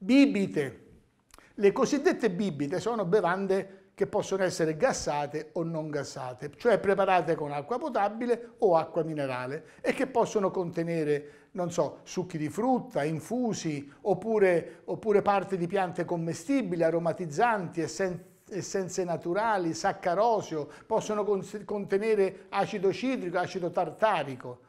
Bibite. Le cosiddette bibite sono bevande che possono essere gassate o non gassate, cioè preparate con acqua potabile o acqua minerale e che possono contenere, non so, succhi di frutta, infusi, oppure, oppure parti di piante commestibili, aromatizzanti, essenze essenze naturali, saccarosio, possono contenere acido citrico, acido tartarico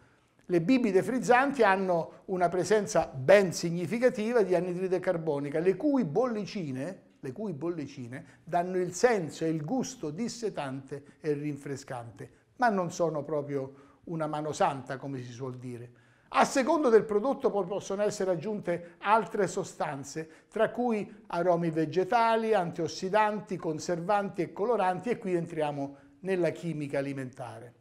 le bibite frizzanti hanno una presenza ben significativa di anidride carbonica, le cui bollicine, le cui bollicine danno il senso e il gusto dissetante e rinfrescante, ma non sono proprio una mano santa, come si suol dire. A secondo del prodotto possono essere aggiunte altre sostanze, tra cui aromi vegetali, antiossidanti, conservanti e coloranti, e qui entriamo nella chimica alimentare.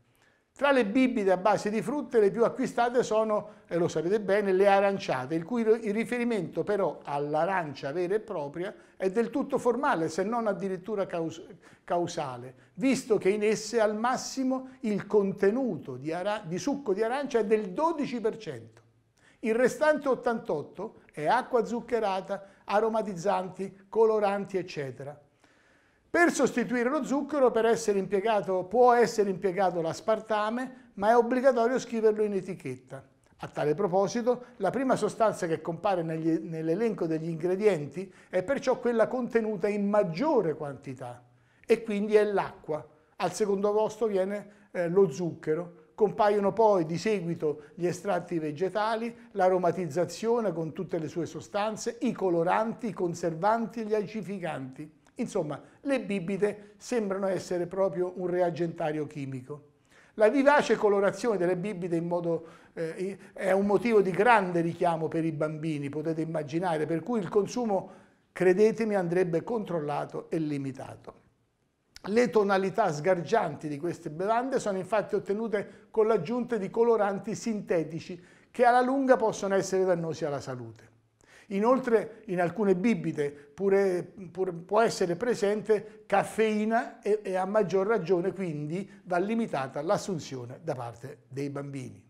Tra le bibite a base di frutte le più acquistate sono, e lo sapete bene, le aranciate, il cui il riferimento però all'arancia vera e propria è del tutto formale, se non addirittura caus causale, visto che in esse al massimo il contenuto di, di succo di arancia è del 12%. Il restante 88% è acqua zuccherata, aromatizzanti, coloranti, eccetera. Per sostituire lo zucchero per essere può essere impiegato l'aspartame, ma è obbligatorio scriverlo in etichetta. A tale proposito, la prima sostanza che compare nell'elenco degli ingredienti è perciò quella contenuta in maggiore quantità e quindi è l'acqua. Al secondo posto viene eh, lo zucchero, Compaiono poi di seguito gli estratti vegetali, l'aromatizzazione con tutte le sue sostanze, i coloranti, i conservanti e gli acidificanti. Insomma, le bibite sembrano essere proprio un reagentario chimico. La vivace colorazione delle bibite modo, eh, è un motivo di grande richiamo per i bambini, potete immaginare, per cui il consumo, credetemi, andrebbe controllato e limitato. Le tonalità sgargianti di queste bevande sono infatti ottenute con l'aggiunta di coloranti sintetici che alla lunga possono essere dannosi alla salute. Inoltre in alcune bibite pure, pure, può essere presente caffeina e, e a maggior ragione quindi va limitata l'assunzione da parte dei bambini.